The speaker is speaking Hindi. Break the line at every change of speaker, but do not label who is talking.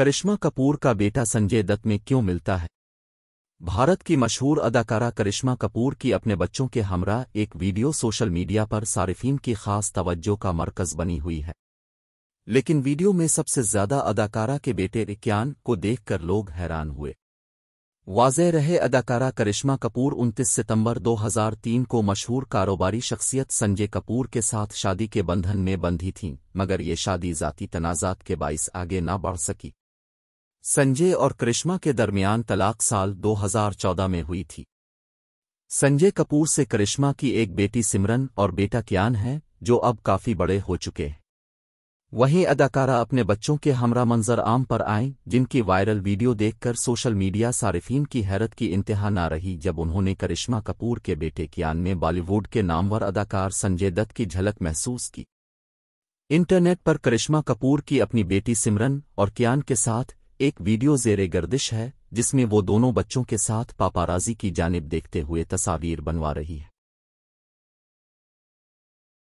करिश्मा कपूर का बेटा संजय दत्त में क्यों मिलता है भारत की मशहूर अदाकारा करिश्मा कपूर की अपने बच्चों के हमरा एक वीडियो सोशल मीडिया पर सारिफीन की खास तवज्जो का मरकज बनी हुई है लेकिन वीडियो में सबसे ज्यादा अदाकारा के बेटे रिक्यान को देखकर लोग हैरान हुए वाजह रहे अदाकारा करिश्मा कपूर 29 सितंबर 2003 को मशहूर कारोबारी शख्सियत संजय कपूर के साथ शादी के बंधन में बंधी थीं मगर ये शादी जाती तनाजात के बाइस आगे ना बढ़ सकी संजय और करिश्मा के दरमियान तलाक साल 2014 में हुई थी संजय कपूर से करिश्मा की एक बेटी सिमरन और बेटा कियान है जो अब काफी बड़े हो चुके हैं वहीं अदाकारा अपने बच्चों के हमरा मंजर आम पर आए जिनकी वायरल वीडियो देखकर सोशल मीडिया सारिफीन की हैरत की इंतहा ना रही जब उन्होंने करिश्मा कपूर के बेटे कियान में बॉलीवुड के नामवर अदाकार संजय दत्त की झलक महसूस की इंटरनेट पर करिश्मा कपूर की अपनी बेटी सिमरन और कियान के साथ एक वीडियो जेरे गर्दिश है जिसमें वो दोनों बच्चों के साथ पापाराजी की जानब देखते हुए तस्वीर बनवा रही है